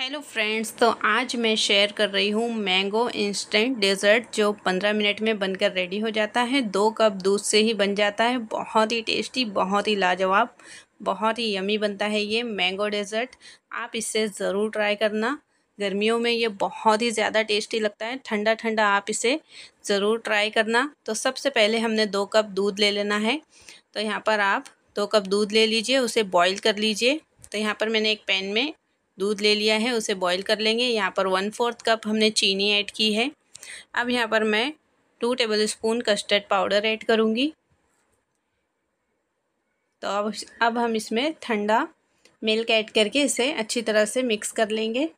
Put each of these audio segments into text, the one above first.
hello friends तो आज मैं शेयर कर रही हूँ मैंगो इंस्टेंट डेजर्ट जो 15 मिनट में बनकर रेडी हो जाता है दो कप दूध से ही बन जाता है बहुत ही टेस्टी बहुत ही लाजवाब बहुत ही यमी बनता है ये मैंगो डेजर्ट आप इससे ज़रूर ट्राई करना गर्मियों में ये बहुत ही ज़्यादा टेस्टी लगता है ठंडा ठंडा आप इसे ज़रूर ट्राई करना तो सबसे पहले हमने दो कप दूध ले लेना है तो यहाँ पर आप दो कप दूध ले लीजिए उसे बॉईल कर लीजिए तो यहाँ पर मैंने एक पैन में दूध ले लिया है उसे बॉईल कर लेंगे यहाँ पर वन फोर्थ कप हमने चीनी ऐड की है अब यहाँ पर मैं two tablespoon custard powder add करूँगी तो अब अब हम इसमें ठंडा मिल्क ऐड करके इसे अच्छी तरह से मिक्स कर लेंगे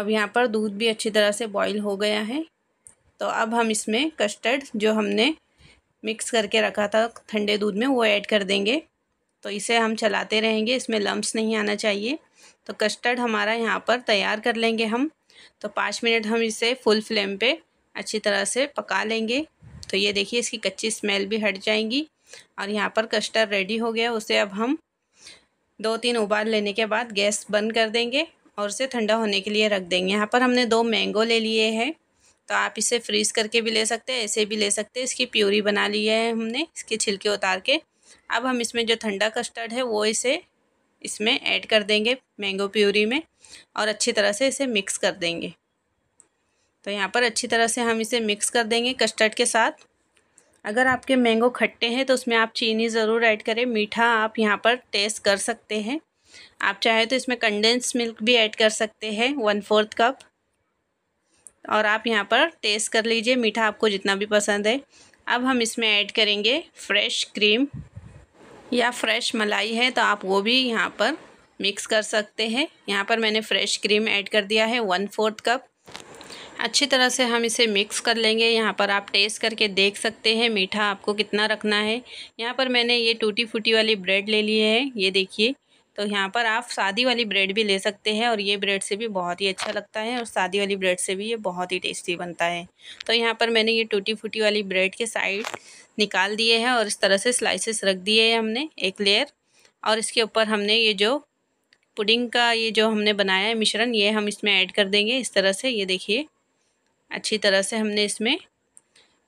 अब यहाँ पर दूध भी अच्छी तरह से बॉईल हो गया है तो अब हम इसमें कस्टर्ड जो हमने मिक्स करके रखा था ठंडे दूध में वो ऐड कर देंगे तो इसे हम चलाते रहेंगे इसमें लम्ब्स नहीं आना चाहिए तो कस्टर्ड हमारा यहाँ पर तैयार कर लेंगे हम तो पाँच मिनट हम इसे फुल फ्लेम पे अच्छी तरह से पका लेंगे तो ये देखिए इसकी कच्ची स्मेल भी हट जाएगी और यहाँ पर कस्टर्ड रेडी हो गया उसे अब हम दो तीन उबाल लेने के बाद गैस बंद कर देंगे और उसे ठंडा होने के लिए रख देंगे यहाँ पर हमने दो मैंगो ले लिए हैं तो आप इसे फ्रीज़ करके भी ले सकते हैं ऐसे भी ले सकते हैं इसकी प्यूरी बना ली है हमने इसके छिलके उतार के अब हम इसमें जो ठंडा कस्टर्ड है वो इसे इसमें ऐड कर देंगे मैंगो प्यूरी में और अच्छी तरह से इसे मिक्स कर देंगे तो यहाँ पर अच्छी तरह से हम इसे मिक्स कर देंगे कस्टर्ड के साथ अगर आपके मैंगो खट्टे हैं तो उसमें आप चीनी ज़रूर ऐड करें मीठा आप यहाँ पर टेस्ट कर सकते हैं आप चाहे तो इसमें कंडेंस मिल्क भी ऐड कर सकते हैं वन फोर्थ कप और आप यहाँ पर टेस्ट कर लीजिए मीठा आपको जितना भी पसंद है अब हम इसमें ऐड करेंगे फ्रेश क्रीम या फ्रेश मलाई है तो आप वो भी यहाँ पर मिक्स कर सकते हैं यहाँ पर मैंने फ्रेश क्रीम ऐड कर दिया है वन फोर्थ कप अच्छी तरह से हम इसे मिक्स कर लेंगे यहाँ पर आप टेस्ट करके देख सकते हैं मीठा आपको कितना रखना है यहाँ पर मैंने ये टूटी फूटी वाली ब्रेड ले ली है ये देखिए तो यहाँ पर आप शादी वाली ब्रेड भी ले सकते हैं और ये ब्रेड से भी बहुत ही अच्छा लगता है और शादी वाली ब्रेड से भी ये बहुत ही टेस्टी बनता है तो यहाँ पर मैंने ये टूटी फूटी वाली ब्रेड के साइड निकाल दिए हैं और इस तरह से स्लाइसिस रख दिए हैं हमने एक लेयर और इसके ऊपर हमने ये जो पुडिंग का ये जो हमने बनाया है मिश्रण ये हम इसमें ऐड कर देंगे इस तरह से ये देखिए अच्छी तरह से हमने इसमें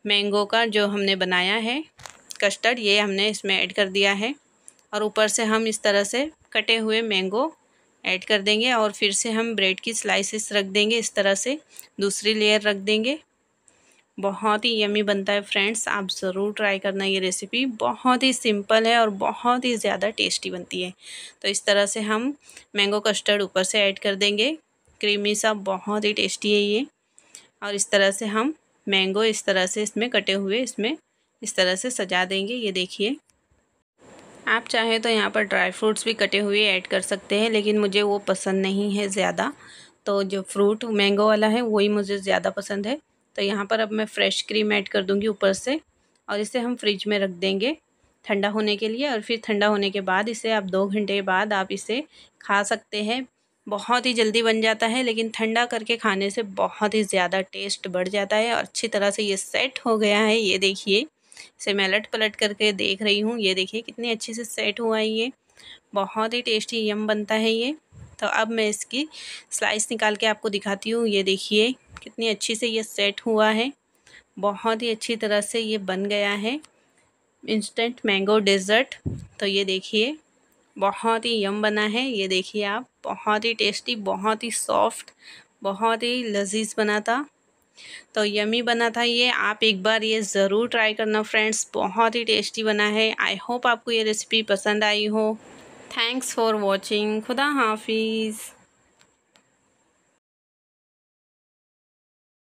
मैंगो का जो हमने बनाया है कस्टर्ड ये हमने इसमें ऐड कर दिया है और ऊपर से हम इस तरह से कटे हुए मैंगो ऐड कर देंगे और फिर से हम ब्रेड की स्लाइसेस रख देंगे इस तरह से दूसरी लेयर रख देंगे बहुत ही यमी बनता है फ्रेंड्स आप ज़रूर ट्राई करना ये रेसिपी बहुत ही सिंपल है और बहुत ही ज़्यादा टेस्टी बनती है तो इस तरह से हम मैंगो कस्टर्ड ऊपर से ऐड कर देंगे क्रीमी सा बहुत ही टेस्टी है ये और इस तरह से हम मैंगो इस तरह से इसमें कटे हुए इसमें इस तरह से सजा देंगे ये देखिए आप चाहे तो यहाँ पर ड्राई फ्रूट्स भी कटे हुए ऐड कर सकते हैं लेकिन मुझे वो पसंद नहीं है ज़्यादा तो जो फ्रूट मैंगो वाला है वही मुझे ज़्यादा पसंद है तो यहाँ पर अब मैं फ़्रेश क्रीम ऐड कर दूँगी ऊपर से और इसे हम फ्रिज में रख देंगे ठंडा होने के लिए और फिर ठंडा होने के बाद इसे आप दो घंटे बाद आप इसे खा सकते हैं बहुत ही जल्दी बन जाता है लेकिन ठंडा करके खाने से बहुत ही ज़्यादा टेस्ट बढ़ जाता है और अच्छी तरह से ये सेट हो गया है ये देखिए इसे मैं अलट पलट करके देख रही हूँ ये देखिए कितने अच्छे से सेट हुआ है ये बहुत ही टेस्टी यम बनता है ये तो अब मैं इसकी स्लाइस निकाल के आपको दिखाती हूँ ये देखिए कितनी अच्छी से ये सेट हुआ है बहुत ही अच्छी तरह से ये बन गया है इंस्टेंट मैंगो डेज़र्ट तो ये देखिए बहुत ही यम बना है ये देखिए आप बहुत ही टेस्टी बहुत ही सॉफ्ट बहुत ही लजीज बना था तो यमी बना था ये आप एक बार ये ज़रूर ट्राई करना फ्रेंड्स बहुत ही टेस्टी बना है आई होप आपको ये रेसिपी पसंद आई हो थैंक्स फॉर वॉचिंग खुदा हाफिज़